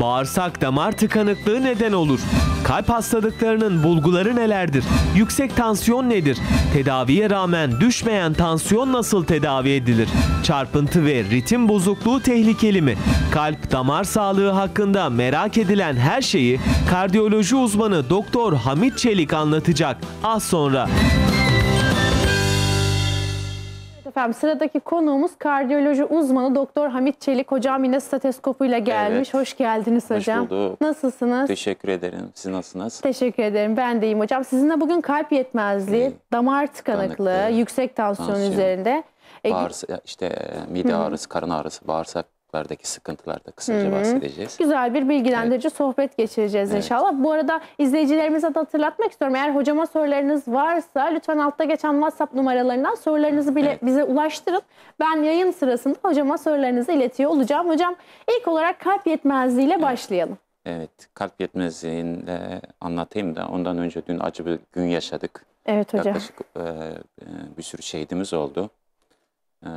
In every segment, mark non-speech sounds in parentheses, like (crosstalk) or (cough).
Bağırsak damar tıkanıklığı neden olur. Kalp hastalıklarının bulguları nelerdir? Yüksek tansiyon nedir? Tedaviye rağmen düşmeyen tansiyon nasıl tedavi edilir? Çarpıntı ve ritim bozukluğu tehlikeli mi? Kalp damar sağlığı hakkında merak edilen her şeyi kardiyoloji uzmanı Doktor Hamit Çelik anlatacak az sonra. Efendim sıradaki konuğumuz kardiyoloji uzmanı Doktor Hamit Çelik. Hocam yine stateskopuyla gelmiş. Evet. Hoş geldiniz hocam. Hoş bulduk. Nasılsınız? Teşekkür ederim. Siz nasılsınız? Teşekkür ederim. Ben de iyiyim hocam. Sizinle bugün kalp yetmezliği, hmm. damar tıkanıklığı, Tanıklığı, yüksek tansiyon, tansiyon. üzerinde. E, Bağırsa, işte mide ağrısı, karın ağrısı, bağırsak çocuklardaki sıkıntılarda kısaca Hı-hı. bahsedeceğiz. Güzel bir bilgilendirici evet. sohbet geçireceğiz evet. inşallah. Bu arada izleyicilerimize de hatırlatmak istiyorum. Eğer hocama sorularınız varsa lütfen altta geçen WhatsApp numaralarından sorularınızı bile evet. bize ulaştırın. Ben yayın sırasında hocama sorularınızı iletiyor olacağım. Hocam ilk olarak kalp yetmezliğiyle evet. başlayalım. Evet, kalp yetmezliğini anlatayım da ondan önce dün acı bir gün yaşadık. Evet hocam. Yaklaşık e, e bir sürü şehidimiz oldu e,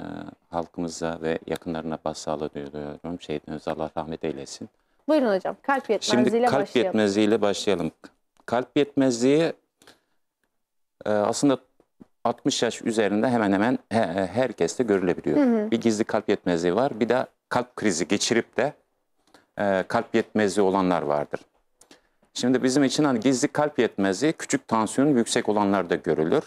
halkımıza ve yakınlarına başsağlığı diliyorum. Şehidimiz Allah rahmet eylesin. Buyurun hocam kalp yetmezliğiyle Şimdi kalp başlayalım. yetmezliğiyle başlayalım. Kalp yetmezliği e, aslında 60 yaş üzerinde hemen hemen he, e, herkeste görülebiliyor. Hı hı. Bir gizli kalp yetmezliği var. Bir de kalp krizi geçirip de e, kalp yetmezliği olanlar vardır. Şimdi bizim için hani gizli kalp yetmezliği küçük tansiyon yüksek olanlarda görülür.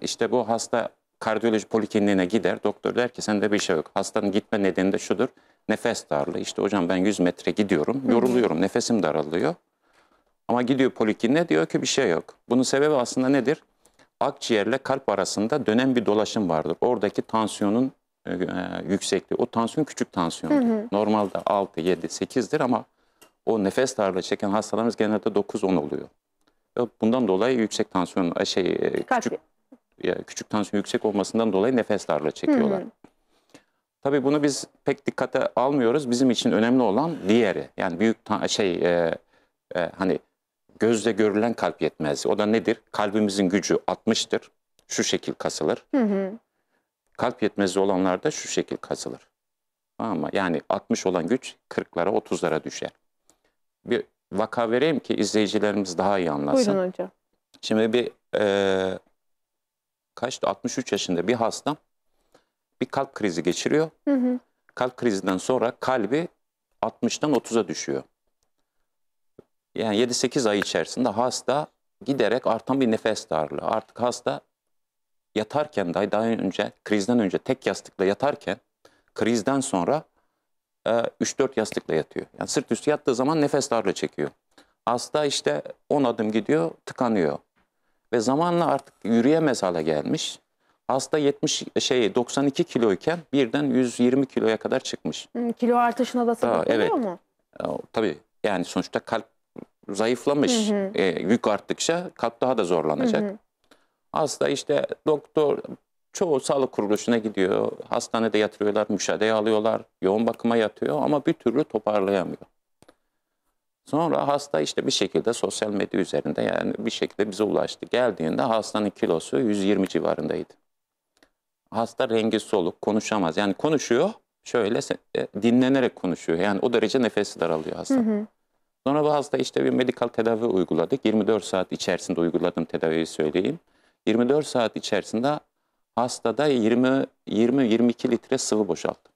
İşte bu hasta kardiyoloji polikliniğine gider. Doktor der ki sende bir şey yok. Hastanın gitme nedeni de şudur. Nefes darlığı. İşte hocam ben 100 metre gidiyorum. Yoruluyorum. Nefesim daralıyor. Ama gidiyor polikliniğe diyor ki bir şey yok. Bunun sebebi aslında nedir? Akciğerle kalp arasında dönen bir dolaşım vardır. Oradaki tansiyonun e, e yüksekliği. O tansiyon küçük tansiyon, Normalde 6, 7, 8'dir ama o nefes darlığı çeken hastalarımız genelde 9-10 oluyor. Bundan dolayı yüksek tansiyon e, şey e, küçük küçük tansiyon yüksek olmasından dolayı nefes darlığı çekiyorlar. Tabii bunu biz pek dikkate almıyoruz. Bizim için önemli olan diğeri. Yani büyük şey e, e, hani gözle görülen kalp yetmezliği. O da nedir? Kalbimizin gücü 60'tır. Şu şekil kasılır. Hı hı. Kalp yetmezliği olanlarda şu şekil kasılır. Ama yani 60 olan güç 40'lara 30'lara düşer. Bir vaka vereyim ki izleyicilerimiz daha iyi anlasın. Buyurun hocam. Şimdi bir e, kaçtı 63 yaşında bir hasta bir kalp krizi geçiriyor. Hı hı. Kalp krizinden sonra kalbi 60'dan 30'a düşüyor. Yani 7-8 ay içerisinde hasta giderek artan bir nefes darlığı. Artık hasta yatarken daha, daha önce krizden önce tek yastıkla yatarken krizden sonra 3-4 e, yastıkla yatıyor. Yani sırt üstü yattığı zaman nefes darlığı çekiyor. Hasta işte 10 adım gidiyor tıkanıyor ve zamanla artık yürüyemez hale gelmiş. Hasta 70 şey 92 kiloyken birden 120 kiloya kadar çıkmış. kilo artışına da sebep oluyor evet. mu? Tabii yani sonuçta kalp zayıflamış. Hı hı. E, yük arttıkça kalp daha da zorlanacak. Hı hı. Hasta işte doktor çoğu sağlık kuruluşuna gidiyor. Hastanede yatırıyorlar, müşahedeye alıyorlar, yoğun bakıma yatıyor ama bir türlü toparlayamıyor. Sonra hasta işte bir şekilde sosyal medya üzerinde yani bir şekilde bize ulaştı. Geldiğinde hastanın kilosu 120 civarındaydı. Hasta rengi soluk, konuşamaz. Yani konuşuyor, şöyle e, dinlenerek konuşuyor. Yani o derece nefesi daralıyor hasta. Hı hı. Sonra bu hasta işte bir medikal tedavi uyguladık. 24 saat içerisinde uyguladığım tedaviyi söyleyeyim. 24 saat içerisinde hastada 20 22 litre sıvı boşalttı.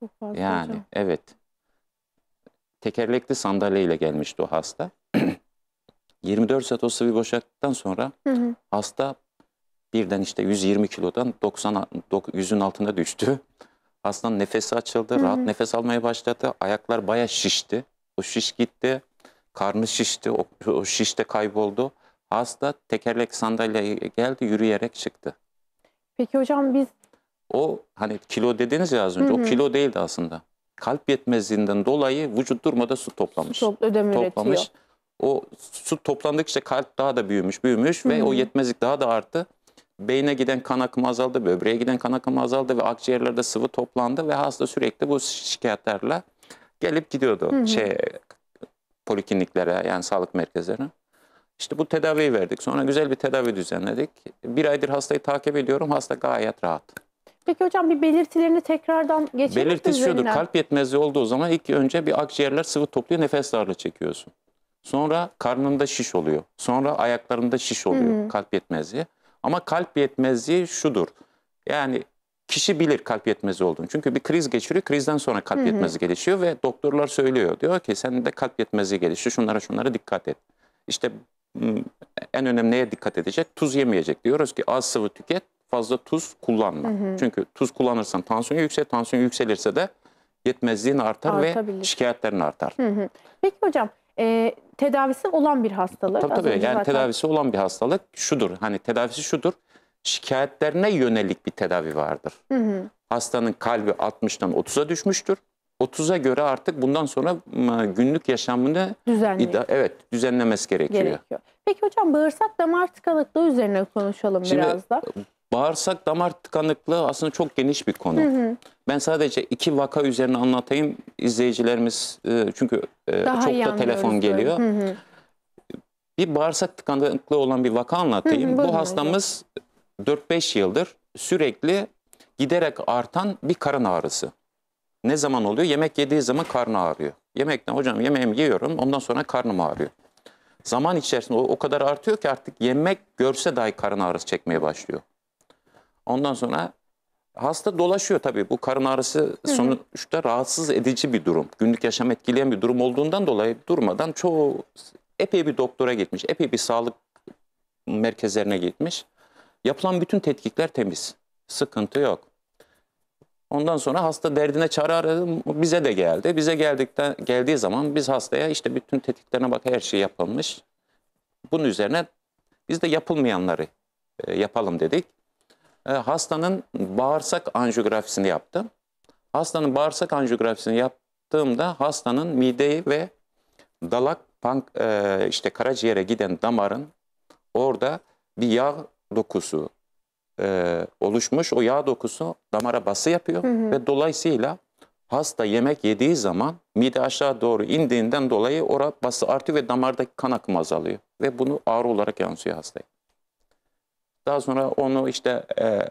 Çok fazla yani hocam. evet tekerlekli sandalyeyle gelmişti o hasta. 24 (clears throat) saat o sıvı boşalttıktan sonra hı hı. hasta birden işte 120 kilodan 90 100'ün altına düştü. Hastanın nefesi açıldı, hı hı. rahat nefes almaya başladı. Ayaklar baya şişti. O şiş gitti. Karnı şişti. O, o şiş de kayboldu. Hasta tekerlek sandalyeye geldi, yürüyerek çıktı. Peki hocam biz o hani kilo dediniz ya az önce. Hı hı. O kilo değildi aslında kalp yetmezliğinden dolayı vücut durmada su toplamış. Su top, ödem toplamış. O su toplandıkça kalp daha da büyümüş, büyümüş Hı -hı. ve o yetmezlik daha da arttı. Beyne giden kan akımı azaldı, böbreğe giden kan akımı azaldı ve akciğerlerde sıvı toplandı ve hasta sürekli bu şikayetlerle gelip gidiyordu Hı -hı. şey polikliniklere yani sağlık merkezlerine. İşte bu tedaviyi verdik. Sonra güzel bir tedavi düzenledik. Bir aydır hastayı takip ediyorum. Hasta gayet rahat. Peki hocam bir belirtilerini tekrardan geçelim. Belirtisi şudur. Kalp yetmezliği olduğu zaman ilk önce bir akciğerler sıvı topluyor, nefes darlığı çekiyorsun. Sonra karnında şiş oluyor. Sonra ayaklarında şiş oluyor Hı. kalp yetmezliği. Ama kalp yetmezliği şudur. Yani kişi bilir kalp yetmezliği olduğunu. Çünkü bir kriz geçiriyor. Krizden sonra kalp Hı. yetmezliği gelişiyor ve doktorlar söylüyor. Diyor ki sen de kalp yetmezliği gelişti. Şunlara şunlara dikkat et. İşte en önemli neye dikkat edecek? Tuz yemeyecek. Diyoruz ki az sıvı tüket, fazla tuz kullanma. Hı hı. Çünkü tuz kullanırsan tansiyon yüksek, tansiyon yükselirse de yetmezliğin artar ve şikayetlerin artar. Hı hı. Peki hocam e, tedavisi olan bir hastalık. Tabii tabii yani zaten... tedavisi olan bir hastalık şudur. Hani tedavisi şudur. Şikayetlerine yönelik bir tedavi vardır. Hı hı. Hastanın kalbi 60'tan 30'a düşmüştür. 30'a göre artık bundan sonra ıı, günlük yaşamını Düzenliyor. evet düzenlemesi gerekiyor. gerekiyor. Peki hocam bağırsak damar tıkanıklığı üzerine konuşalım Şimdi, biraz da. Iı, Bağırsak damar tıkanıklığı aslında çok geniş bir konu. Hı hı. Ben sadece iki vaka üzerine anlatayım. izleyicilerimiz e, çünkü e, Daha çok da telefon geliyor. Hı hı. Bir bağırsak tıkanıklığı olan bir vaka anlatayım. Hı hı, Bu hastamız 4-5 yıldır sürekli giderek artan bir karın ağrısı. Ne zaman oluyor? Yemek yediği zaman karnı ağrıyor. Yemekten hocam yemeğimi yiyorum ondan sonra karnım ağrıyor. Zaman içerisinde o, o kadar artıyor ki artık yemek görse dahi karın ağrısı çekmeye başlıyor. Ondan sonra hasta dolaşıyor tabii. Bu karın ağrısı sonuçta rahatsız edici bir durum. Günlük yaşam etkileyen bir durum olduğundan dolayı durmadan çoğu epey bir doktora gitmiş. Epey bir sağlık merkezlerine gitmiş. Yapılan bütün tetkikler temiz. Sıkıntı yok. Ondan sonra hasta derdine çare aradı. Bize de geldi. Bize geldikten geldiği zaman biz hastaya işte bütün tetkiklerine bak her şey yapılmış. Bunun üzerine biz de yapılmayanları e, yapalım dedik. E, hastanın bağırsak anjiyografisini yaptım. Hastanın bağırsak anjiyografisini yaptığımda hastanın mideyi ve dalak pank, e, işte karaciğere giden damarın orada bir yağ dokusu e, oluşmuş. O yağ dokusu damara bası yapıyor hı hı. ve dolayısıyla hasta yemek yediği zaman mide aşağı doğru indiğinden dolayı orada bası artıyor ve damardaki kan akımı azalıyor. Ve bunu ağrı olarak yansıyor hastaya. Daha sonra onu işte e,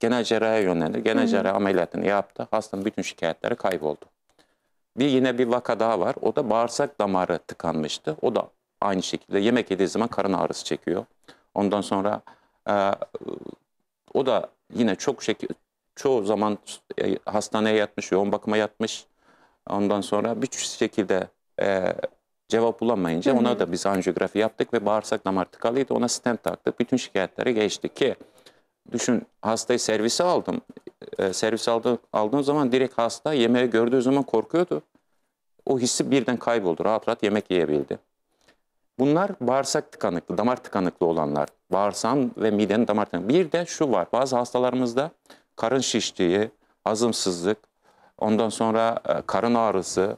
genel cerrahiye yönlendir, Genel cerrahi ameliyatını yaptı. Hastanın bütün şikayetleri kayboldu. Bir yine bir vaka daha var. O da bağırsak damarı tıkanmıştı. O da aynı şekilde yemek yediği zaman karın ağrısı çekiyor. Ondan sonra e, o da yine çok şekil, çoğu zaman e, hastaneye yatmış, yoğun bakıma yatmış. Ondan sonra bir şekilde e, Cevap bulamayınca Hı -hı. ona da biz anjiyografi yaptık ve bağırsak damar tıkalıydı. Ona stent taktık. Bütün şikayetleri geçti ki düşün hastayı servise aldım. E, servis aldı, aldığım zaman direkt hasta yemeği gördüğü zaman korkuyordu. O hissi birden kayboldu. Rahat rahat yemek yiyebildi. Bunlar bağırsak tıkanıklı, damar tıkanıklı olanlar. Bağırsağın ve midenin damar tıkanıklı. Bir de şu var. Bazı hastalarımızda karın şiştiği, azımsızlık, ondan sonra karın ağrısı,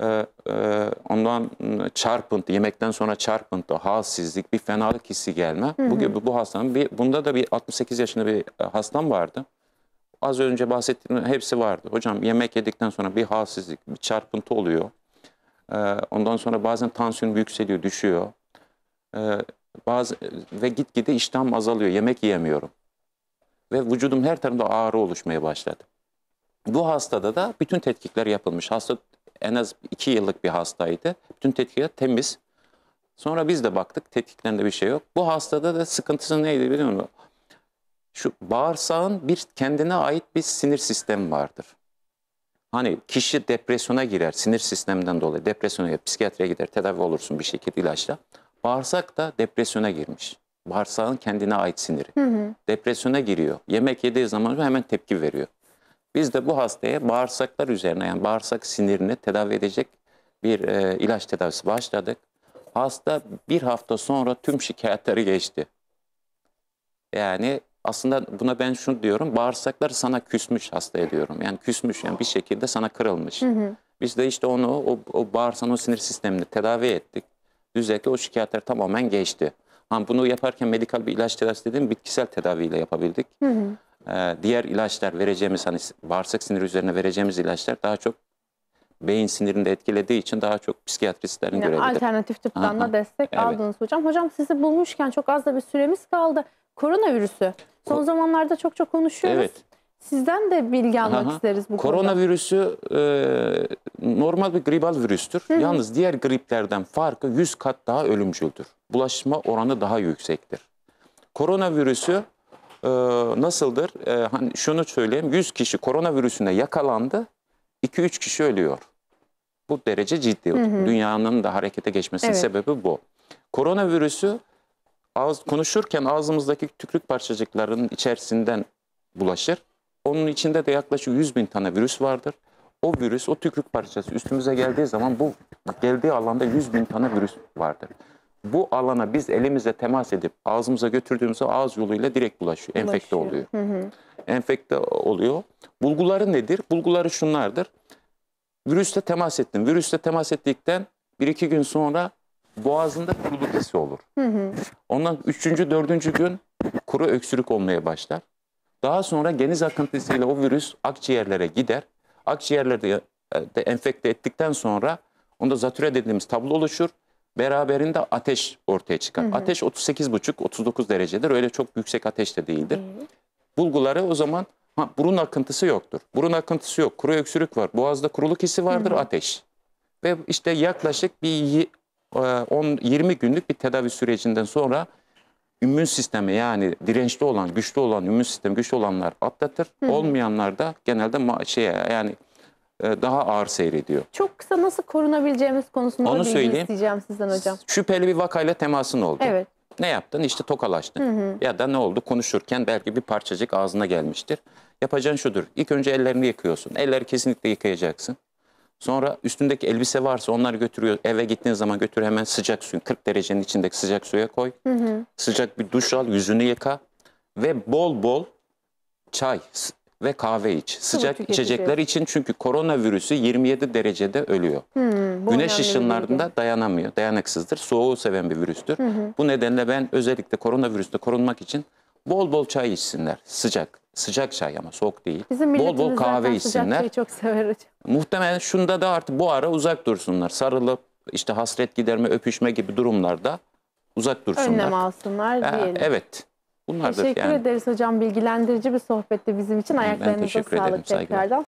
ee, e, ondan ıı, çarpıntı, yemekten sonra çarpıntı, halsizlik, bir fenalık hissi gelme. Hı hı. Bu gibi bu hastanın bir bunda da bir 68 yaşında bir e, hastam vardı. Az önce bahsettiğim hepsi vardı. Hocam yemek yedikten sonra bir halsizlik, bir çarpıntı oluyor. E, ondan sonra bazen tansiyon yükseliyor, düşüyor. Ee, e, bazı ve gitgide iştahım azalıyor. Yemek yiyemiyorum. Ve vücudum her tarafında ağrı oluşmaya başladı. Bu hastada da bütün tetkikler yapılmış. Hasta en az iki yıllık bir hastaydı. Bütün tetkikler temiz. Sonra biz de baktık tetkiklerinde bir şey yok. Bu hastada da sıkıntısı neydi biliyor musun? Şu bağırsağın bir kendine ait bir sinir sistemi vardır. Hani kişi depresyona girer sinir sisteminden dolayı. Depresyona girer, psikiyatriye gider, tedavi olursun bir şekilde ilaçla. Bağırsak da depresyona girmiş. Bağırsağın kendine ait siniri. Hı hı. Depresyona giriyor. Yemek yediği zaman hemen tepki veriyor. Biz de bu hastaya bağırsaklar üzerine yani bağırsak sinirini tedavi edecek bir e, ilaç tedavisi başladık. Hasta bir hafta sonra tüm şikayetleri geçti. Yani aslında buna ben şunu diyorum. Bağırsaklar sana küsmüş hastaya diyorum. Yani küsmüş yani bir şekilde sana kırılmış. Hı hı. Biz de işte onu o, o bağırsağın o sinir sistemini tedavi ettik. Düzeltti o şikayetler tamamen geçti. Ha, bunu yaparken medikal bir ilaç tedavisi dediğim bitkisel tedaviyle yapabildik. Hı hı. Ee, diğer ilaçlar vereceğimiz hani bağırsak siniri üzerine vereceğimiz ilaçlar daha çok beyin sinirinde etkilediği için daha çok psikiyatristlerin yani görevidir. Alternatif tıptan da destek evet. aldınız hocam. Hocam sizi bulmuşken çok az da bir süremiz kaldı. Koronavirüsü. Son Ko zamanlarda çok çok konuşuyoruz. Evet. Sizden de bilgi almak Aha. isteriz bu Koronavirüsü konuda. e, normal bir gribal virüstür. Hı. Yalnız diğer griplerden farkı 100 kat daha ölümcüldür. Bulaşma oranı daha yüksektir. Koronavirüsü e, nasıldır? E, hani şunu söyleyeyim 100 kişi koronavirüsüne yakalandı 2-3 kişi ölüyor. Bu derece ciddi. Hı hı. Dünyanın da harekete geçmesinin evet. sebebi bu. Koronavirüsü ağız, konuşurken ağzımızdaki tükürük parçacıklarının içerisinden bulaşır. Onun içinde de yaklaşık 100 bin tane virüs vardır. O virüs, o tükürük parçası üstümüze geldiği zaman bu geldiği alanda 100 bin tane virüs vardır bu alana biz elimize temas edip ağzımıza götürdüğümüzde ağız yoluyla direkt bulaşıyor, bulaşıyor. enfekte oluyor. Hı hı. Enfekte oluyor. Bulguları nedir? Bulguları şunlardır. Virüsle temas ettin. Virüsle temas ettikten bir iki gün sonra boğazında kuruluk hissi olur. Hı hı. Ondan üçüncü, dördüncü gün kuru öksürük olmaya başlar. Daha sonra geniz akıntısıyla o virüs akciğerlere gider. Akciğerleri de e, enfekte ettikten sonra onda zatüre dediğimiz tablo oluşur. Beraberinde ateş ortaya çıkar. Hı hı. Ateş 38,5-39 derecedir. Öyle çok yüksek ateş de değildir. Hı Bulguları o zaman ha, burun akıntısı yoktur. Burun akıntısı yok. Kuru öksürük var. Boğazda kuruluk hissi vardır. Hı hı. Ateş. Ve işte yaklaşık bir 20 e, günlük bir tedavi sürecinden sonra immün sistemi yani dirençli olan, güçlü olan, immün sistemi güçlü olanlar atlatır. Hı hı. Olmayanlar da genelde şeye yani e, daha ağır seyrediyor. Çok kısa nasıl korunabileceğimiz konusunda Onu söyleyeyim. isteyeceğim sizden hocam. Şüpheli bir vakayla temasın oldu. Evet. Ne yaptın? İşte tokalaştın. Hı hı. Ya da ne oldu? Konuşurken belki bir parçacık ağzına gelmiştir. Yapacağın şudur. İlk önce ellerini yıkıyorsun. Elleri kesinlikle yıkayacaksın. Sonra üstündeki elbise varsa onları götürüyor. Eve gittiğin zaman götür hemen sıcak suyun 40 derecenin içindeki sıcak suya koy. Hı hı. Sıcak bir duş al, yüzünü yıka ve bol bol çay, ve kahve iç. Sıcak Sıvı içecekler için çünkü koronavirüsü 27 derecede ölüyor. Hmm, Güneş ışınlarında dayanamıyor, dayanıksızdır. Soğuğu seven bir virüstür. Hı Bu nedenle ben özellikle koronavirüste korunmak için bol bol çay içsinler. Sıcak, sıcak çay ama soğuk değil. Bizim bol bol kahve içsinler. Sıcak çok sever hocam. Muhtemelen şunda da artık bu ara uzak dursunlar. Sarılıp işte hasret giderme, öpüşme gibi durumlarda uzak dursunlar. Önlem alsınlar ee, diyelim. Ee, evet. Bunlardır teşekkür yani. ederiz hocam. Bilgilendirici bir sohbetti bizim için. Ayaklarınıza sağlık ederim, tekrardan. Saygılar.